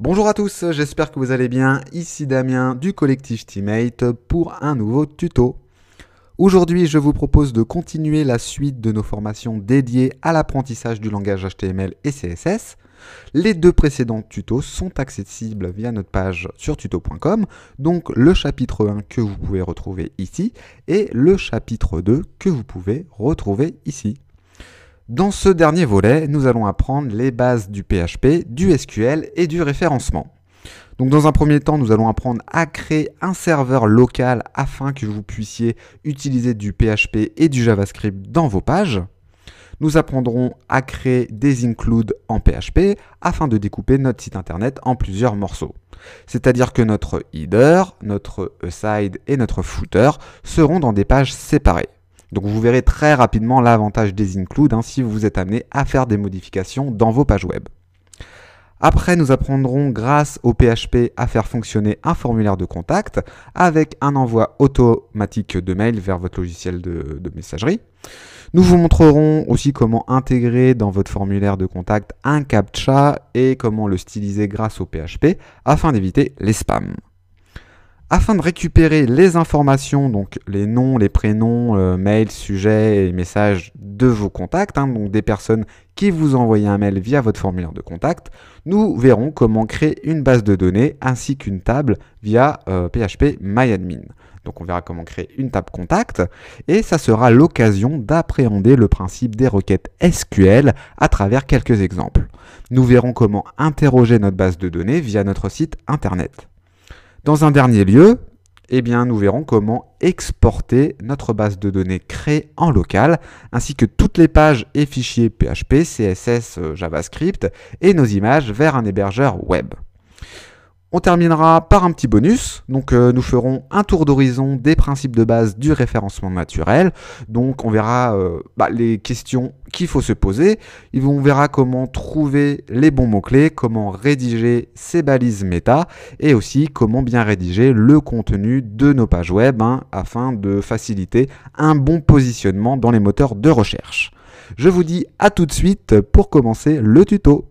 Bonjour à tous, j'espère que vous allez bien. Ici Damien du collectif Teammate pour un nouveau tuto. Aujourd'hui, je vous propose de continuer la suite de nos formations dédiées à l'apprentissage du langage HTML et CSS. Les deux précédents tutos sont accessibles via notre page sur tuto.com, donc le chapitre 1 que vous pouvez retrouver ici et le chapitre 2 que vous pouvez retrouver ici. Dans ce dernier volet, nous allons apprendre les bases du PHP, du SQL et du référencement. Donc dans un premier temps, nous allons apprendre à créer un serveur local afin que vous puissiez utiliser du PHP et du JavaScript dans vos pages. Nous apprendrons à créer des includes en PHP afin de découper notre site internet en plusieurs morceaux. C'est-à-dire que notre header, notre aside et notre footer seront dans des pages séparées. Donc vous verrez très rapidement l'avantage des includes hein, si vous êtes amené à faire des modifications dans vos pages web. Après, nous apprendrons grâce au PHP à faire fonctionner un formulaire de contact avec un envoi automatique de mail vers votre logiciel de, de messagerie. Nous vous montrerons aussi comment intégrer dans votre formulaire de contact un CAPTCHA et comment le styliser grâce au PHP afin d'éviter les spams. Afin de récupérer les informations, donc les noms, les prénoms, euh, mails, sujets et messages de vos contacts, hein, donc des personnes qui vous envoyaient un mail via votre formulaire de contact, nous verrons comment créer une base de données ainsi qu'une table via PHP euh, MyAdmin. Donc on verra comment créer une table contact et ça sera l'occasion d'appréhender le principe des requêtes SQL à travers quelques exemples. Nous verrons comment interroger notre base de données via notre site internet. Dans un dernier lieu, eh bien, nous verrons comment exporter notre base de données créée en local, ainsi que toutes les pages et fichiers PHP, CSS, euh, JavaScript et nos images vers un hébergeur web. On terminera par un petit bonus, donc euh, nous ferons un tour d'horizon des principes de base du référencement naturel, donc on verra euh, bah, les questions qu'il faut se poser, on verra comment trouver les bons mots-clés, comment rédiger ces balises méta, et aussi comment bien rédiger le contenu de nos pages web, hein, afin de faciliter un bon positionnement dans les moteurs de recherche. Je vous dis à tout de suite pour commencer le tuto.